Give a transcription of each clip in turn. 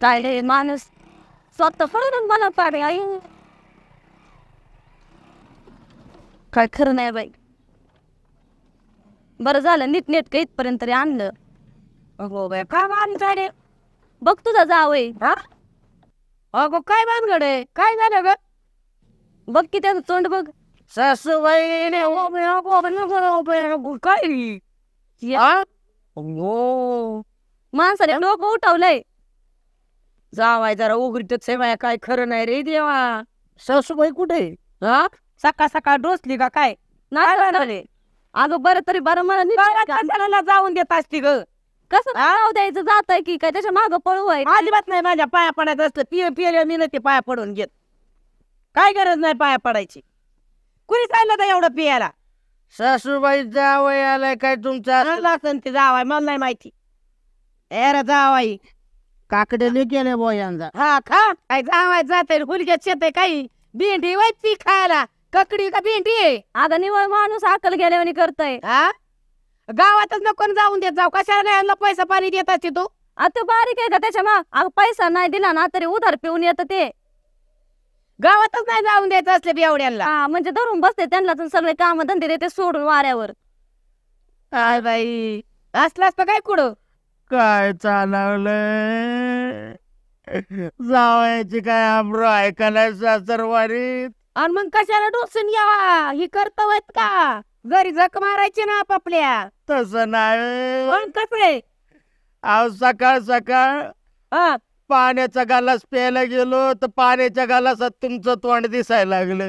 काय माणूस स्वतः मला पाडे आई काय खरं नाही बाई बर झालं नीट नेटक इथपर्यंत तरी आणलं अगो बाय काय भानगड बघ तुझा जावय हा अगो काय भानगड काय झालं ग बघ की त्याचं तोंड बघ सासूबाईने काय माणसाने डोकं उठवलंय जावाय जरा उघडीत सेवाय काय खरं नाही रे देवा सासूबाई कुठे हा सकाळ सकाळ डोसली का काय नाही झाले अगं बरं तरी बरं मला जाऊन देत असती ग कसं नाव द्यायचं जात आहे की काय त्याच्या माग पळू आहे अजिबात नाही माझ्या पाया पडायचं असलं पिय पिले मी ते पाया पडून घेत काय गरज नाही पाया पडायची कुणी चाललं तर एवढं पियाला सासूबाई जावय आलाय काय तुमचा ते जावाय मला नाही माहिती एरा जावाई काकडे गेले बो हा खा काय जावायच जाते हुलग्यात येते काही भेंडी वाटती खायला ककडी का भेंडी आता निवळ माणूस आकल गेल्यावानी करताय हा गावातच नको कोण जाऊन देत जाऊ कशाला पैसा पाणी देत असते तू आता बारीक आहे का त्याच्या मग पैसा नाही दिला ना तरी उधार पिऊन येत ते गावातच नाही जाऊन द्यायचं असले बेवड्यांना म्हणजे धरून बसते त्यांना सगळे काम धंदे देते सोडून वाऱ्यावर काय बाई असलास असतं काय कुठं काय चालवलंय जावायची काय आमरो ऐका नाही आणि मग कशाला डोसून यावा ही करतवत का घरी जक मारायची ना आपापल्या तसं नाही आज सकाळ सकाळ पाण्याचा गालास प्यायला गेलो तर पाण्याच्या गालासात तुमचं तोंड दिसायला लागलं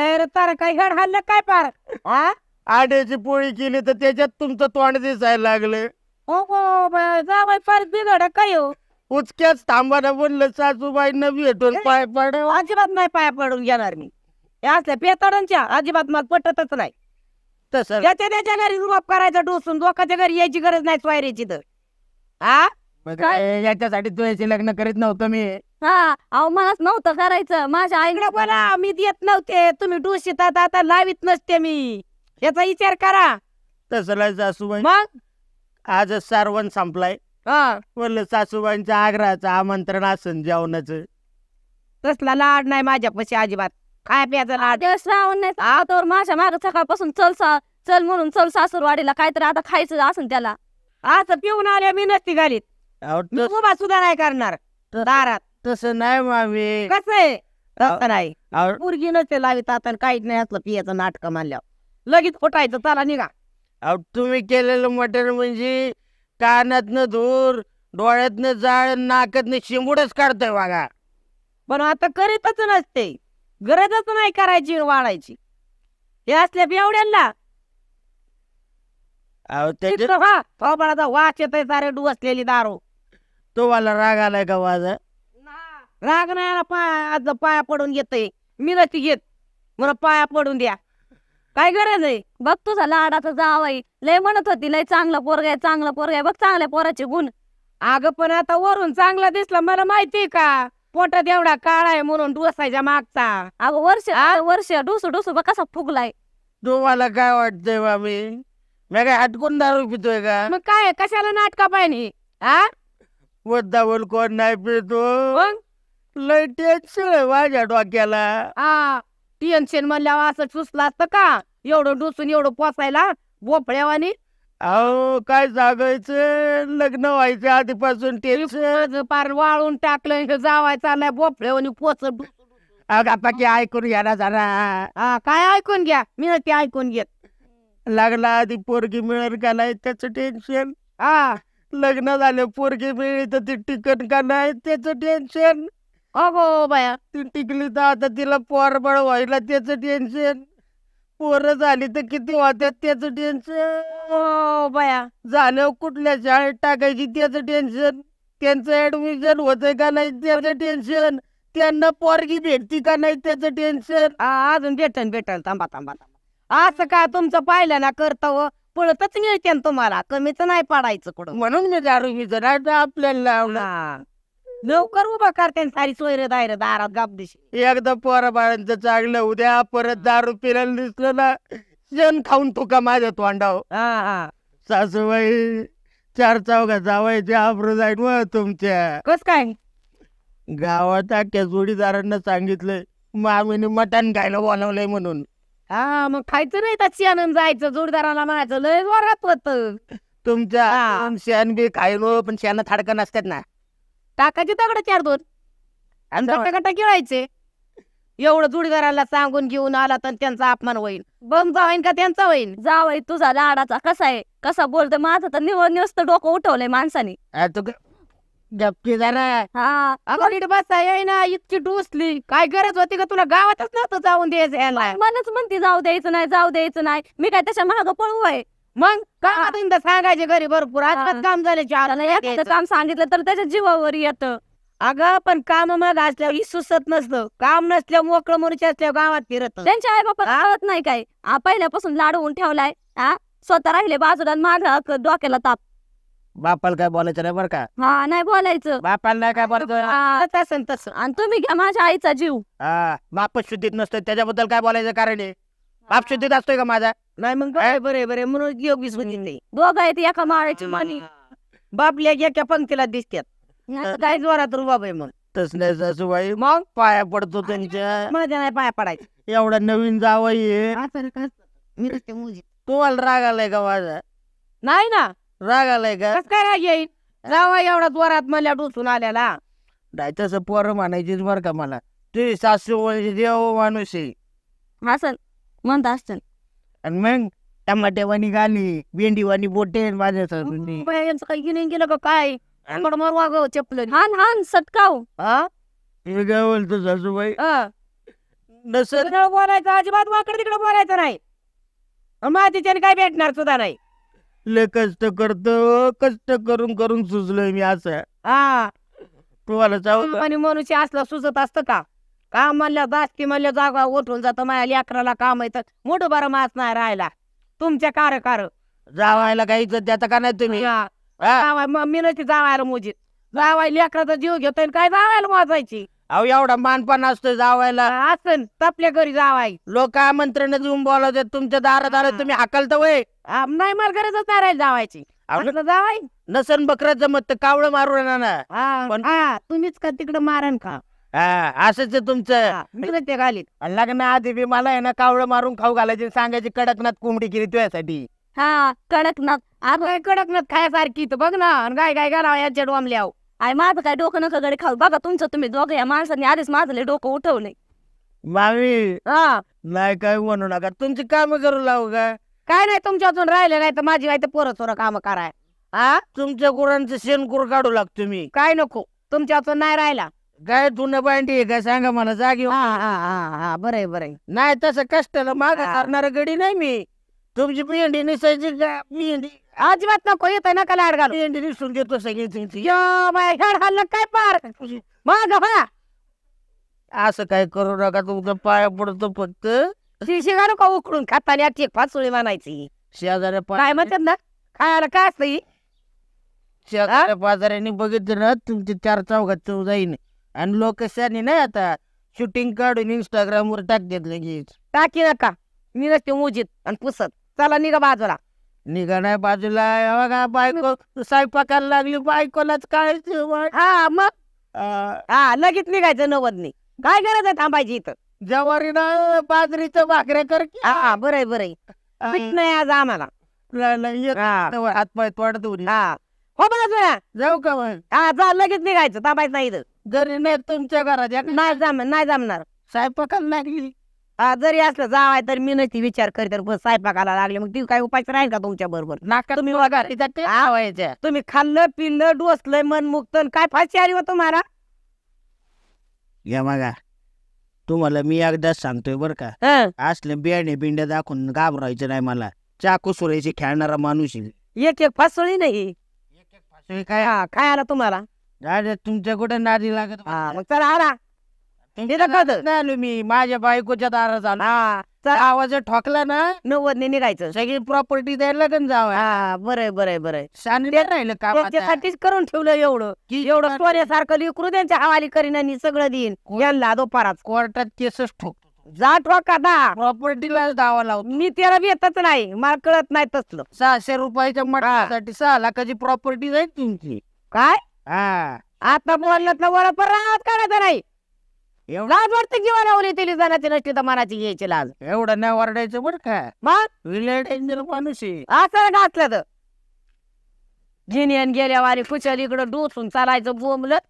ए रे तारा काय घड हल्लं काय पार आड्याची पोळी केली तर त्याच्यात तुमचं तोंड दिसायला लागलं बा जावाय फार काय हो? बोललं सासूबाई न पाय पड अजिबात नाही पाया पडून घेणार मी या असल्या पेताडांच्या अजिबात मला पटतच नाही तसं त्याच्या त्याच्या घरी रुबाब करायचा डोसून लोकांच्या घरी यायची गरज नाही स्वायरीची तर हा म्हणजे याच्यासाठी तू लग्न करीत नव्हतं मी हा अहो मलाच नव्हतं करायचं माझ्या आईकडे बोला मी देत नव्हते तुम्ही डोस आता लावित नसते मी याचा विचार करा तसं सासूबाई मग आज सारवण संपलाय हा सासूबाईंच्या सासूबाईंच्या आग्रहाचं आमंत्रण असन जेवणाचं तसला लाड नाही पशी अजिबात काय प्याचा लाड श्रावण नाही आ माझ्या माग सकाळपासून चल सा चल म्हणून चल सासूरवाडीला काहीतरी आता खायचं असेल त्याला असं पिऊन आल्या मी नसती घालीत सुद्धा नाही करणार दारात तसं नाही मामी कसं आहे नाही नसते लावित आता काहीच नाही असलं पियाचं नाटक मानल्यावर लगेच फुटायचं चला निघा अहो तुम्ही केलेलं मटेरियल म्हणजे कानातनं धूर डोळ्यातनं जाळ नाकातनं शिंबुडच काढतोय बघा पण आता करीतच नसते गरजच नाही करायची वाढायची हे असल्या बेवड्यांना वाच येते सारे डू असलेली सारे दारू तुम्हाला राग आलाय का माझा राग नाही पाया पडून घेते मी नसती घेत मला पाया पडून द्या काय गरज आहे बघ तुझा लाडाचा जाव आहे लय म्हणत होती लय चांगला पोरगाय आहे चांगला पोरग आहे बघ चांगल्या पोराचे गुण अगं पण आता वरून चांगला दिसला मला माहितीये का पोटात एवढा काळा आहे म्हणून डोसायच्या मागचा अगं वर्ष वर्ष डुसू डोसू बघ कसा फुगलाय तुम्हाला काय वाटतंय मामी मी काय हटकून दारू पितोय का मग काय कशाला नाटका पाहिजे हा वद्दावल कोण नाही पितो लय टेन्शन आहे माझ्या डोक्याला हा टेन्शन म्हणल्यावर असं चुसला असतं का एवढं डोसून एवढं पोसायला भोपळ्यावानी अहो काय जागायचं लग्न व्हायचं आधीपासून ते पार वाळून टाकलं हे जावायचं भोपळ्यावानी बोपळ्यावानी पोच बापा की ऐकून घ्या ना जरा हा काय ऐकून घ्या मी ते ऐकून घेत लागला आधी पोरगी मिळेल का नाही त्याचं टेन्शन हा लग्न झालं पोरगी मिळली तर ती टिकन का नाही त्याचं टेन्शन अगो बाया ती टिकली तर आता तिला पोरबळ व्हायला त्याचं टेन्शन पोरं झाली तर किती वाटत त्याचं टेन्शन बाया झालं कुठल्या शाळेत टाकायची त्याचं टेन्शन त्यांचं ऍडमिशन होतंय का नाही त्याचं टेन्शन त्यांना पोरगी भेटती का नाही त्याचं टेन्शन अजून भेटन भेटन तांबा थांबा असं का तुमचं पाहिलं ना करता पळतच मिळते तुम्हाला कमीच नाही पाडायचं कुठं म्हणून मी दारू आपल्याला लावला लवकर उभा करते सारी सोयरे दायर दारात गाप दिशी एकदा पोराबाळांचं चांगलं उद्या परत दारू पिरायला दिसलं ना शेण खाऊन तुका माझ्या तोंडाव हा हा सासूबाई चार चौघा जावायचे आब्रू जाईल व तुमच्या कस काय गावात अख्ख्या जोडीदारांना सांगितलंय मामीने मटण खायला बोलवलंय म्हणून हा मग खायचं नाही तर शेण जायचं जोडदाराला मागायचं लय वरात होत तुमच्या शेण बी खायलो हो, पण शेण थाडकं नसतात ना टाकायचे दगड चार दोन आणि खेळायचे एवढं जुडीदाराला सांगून घेऊन आला तर त्यांचा अपमान होईल बमचा होईन का त्यांचा होईल जावई तुझा लाडाचा कसा आहे कसा बोलतो माझं तर निवड निवस्त डोकं उठवलंय माणसाने गप्पी हा अगं ना इतकी डुसली काय गरज होती का तुला गावातच नव्हतं जाऊन द्यायचं मलाच म्हणते जाऊ द्यायचं नाही जाऊ द्यायचं नाही मी काय त्याच्या महाग पळू आहे मग काय धंदा सांगायचे घरी भरपूर आजकाल काम झाले चार काम सांगितलं तर त्याच्या जीवावर येतं अगं पण काम मग असल्यावर सुसत नसतं काम नसल्या मोकळं मोर्चा असल्या गावात फिरत त्यांच्या आई बापा कळत नाही काय पहिल्यापासून लाडवून ठेवलाय स्वतः राहिले बाजूला माग डोक्याला ताप बापाला काय बोलायचं नाही बरं का हा नाही बोलायचं बापाला नाही काय बोलतो तसं तसं आणि तुम्ही घ्या माझ्या आईचा जीव हा बापच शुद्धीत नसतो त्याच्याबद्दल काय बोलायचं कारण बाप शुद्धीत असतोय का माझा नाही मग काय बरे बरे म्हणून योगीच नाही दोघ आहेत एका माळ्याची मानी बापल्या एका पंक्तीला दिसतात काय जोरात रुबाब आहे मग नाही सासूबाई मग पाया पडतो त्यांच्या माझ्या नाही पाया पडायचं एवढा नवीन जावई मी मुजी तुम्हाला राग आलाय का माझा नाही ना राग आलाय का काय राग येईल जावा एवढा जोरात मला डोसून आल्याला नाही तसं पोरं म्हणायचीच बरं का मला तुझी सासू म्हणजे देव माणूस आहे असं म्हणता असतं आणि मग टमाट्यावानी गाली भेंडीवानी बोटे यांचं काही गिने गेलं का काय मडमर वाग चपलं सटकाव हे काय बोलतो सासूबाई बोलायचं अजिबात वाकड तिकडे बोलायचं नाही मातीच्याने काय भेटणार सुद्धा नाही लय कष्ट करतो कष्ट करून करून सुचलोय मी असं हा तुम्हाला चावलं आणि मनुष्य असला सुचत असत का म्हणलं जास्ती म्हणलं जागा उठून जातो माझ्या लेकराला काम येत मोठं बरं मास नाही राहायला तुमच्या कार कार जावायला काही इज्जत का नाही तुम्ही हा? मी जावायला मोजी जावाय लेकराचा जीव घेतोय काय जावायला वाचायची अहो एवढा मानपण असतो जावायला असं तपल्या घरी जावाय लोक आमंत्रण देऊन बोलावतात तुमच्या दारात आलं तुम्ही हकलत वय नाही मला गरजच नाही राहील जावायची जावाय नसन बकरा जमत तर कावळं मारून तुम्हीच का तिकडं मारण का असंच तुमचं ते घालीत लग्न आधी बी मला आहे ना कावळ मारून खाऊ घालायची सांगायची कडकनाथ कोंबडी केली तुझ्यासाठी हा कडकनाथ आता कडकनाथ खायसारखी सारखी तर बघ ना आणि गाय गाय घालावं याच्या डोमल्या हो. आय माझं काय डोकं नका गडी खाऊ बघा तुमचं तुम्ही दोघं या माणसांनी आधीच माझं डोकं उठवलंय मामी हा नाही काय म्हणू नका तुमची काम करू लावू का काय नाही तुमच्या अजून राहिले नाही तर माझी आई तर पोरं चोरं काम कराय हा तुमच्या गुरांचं गुर काढू लाग तुम्ही काय नको तुमच्या अजून नाही राहिला गाय तू न बांडी काय सांगा मला जाग हो. हा हा हा हा बरं आहे बरं नाही तसं कष्टाला माग हारणार गडी नाही मी तुमची पिंडी निसायची का पिंडी अजिबात नको येत ना का लाड घालू पिंडी निसून घेतो सगळी तुमची या बाय हेड ना काय पार तुझी माग हा असं काय करू नका तुमचा पाय पडतो फक्त शिशिगारू का उकडून खाताना एक पाचोळी म्हणायची शेजार काय पा- म्हणतात ना खायला काय असतं शेजारे शेजाऱ्या पाजाऱ्यांनी बघितलं ना तुमची चार चौघात चौ जाईन आणि लोक सॅनी नाही आता शूटिंग काढून इंस्टाग्राम वर टाक देत लगेच टाकी नका मी नसते मोजीत आणि पुसत चला निघा बाजूला निघा नाही बाजूला बघा बायको स्वयंपाकाला लागली बायकोलाच काय हा मग हा लगेच निघायचं नवदनी काय गरज आहे थांबायची इथं जवारीनं बाजरीचं भाकऱ्या कर की. हा बरंय बरंय नाही आज आम्हाला ल- हो बघा जाऊ का हा जा लगेच निघायचं थांबायचं नाही इथं जरी नाही तुमच्या घरात नाही जाम नाही जमणार स्वयंपाकाला लागली जरी असलं जावाय तर मी ती विचार करी तर बस स्वयंपाकाला लागले मग ती काय उपाय राहील का तुमच्या बरोबर नाका तुम्ही वगार तुम्ही खाल्लं पिल्लं डोसल मन मुक्त काय फाशी आली हो तुम्हाला या तुम्हाला मी एकदा सांगतोय बर का असले बियाणे बिंड्या दाखवून घाबरायचं नाही मला चाकू सुरायची खेळणारा माणूस एक एक फासळी नाही काय हा, काय आला तुम्हाला तुमच्या कुठे नारी लागत मग चला मी माझ्या बायकोच्या दारात आलो आवाज ठोकला ना नव्वद ने निघायचं सगळी प्रॉपर्टी द्यायला लागेल जाव हा बरं बरं बरंय राहिलं करून ठेवलं एवढं की एवढं कोर्टात- सोन्यासारखं विकरू त्यांच्या हवाली करीन आणि सगळं देईन कोण- यांना दो कोर्टात केसच ठोक जा ठोका ना प्रॉपर्टीला दावा लावतो मी त्याला येतच नाही मला कळत नाही तसलं सहाशे रुपयाच्या मठासाठी सहा लाखाची प्रॉपर्टी जाईल तुमची काय हा आता बोललं वळ पर राहत काढायचा नाही एवढाच वाटतं किंवा आवली तिली जाण्याची नष्टी तर मनाची घ्यायची लाज एवढं नाही वरडायचं बरं का मग डेंजर माणूस असं घातलं तर जिनियन गेल्या वारी कुशल इकडं डोसून चालायचं बोंबलत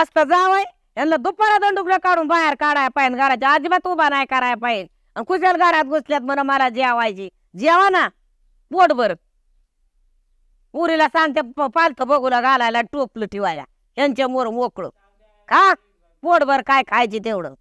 असत जावय यांना दुपारा दंडुकडे काढून बाहेर काढाय पाहिजे घराच्या अजिबात उभा नाही करायला पाहिजे आणि कुशल घरात घुसल्यात म्हणून मला जेवायची जेवा ना पोटभर पुरीला सांगते प- बघू बघूला घालायला टोपलं ठेवायला यांच्या मोर मोकळं का पोटभर काय खायचे तेवढं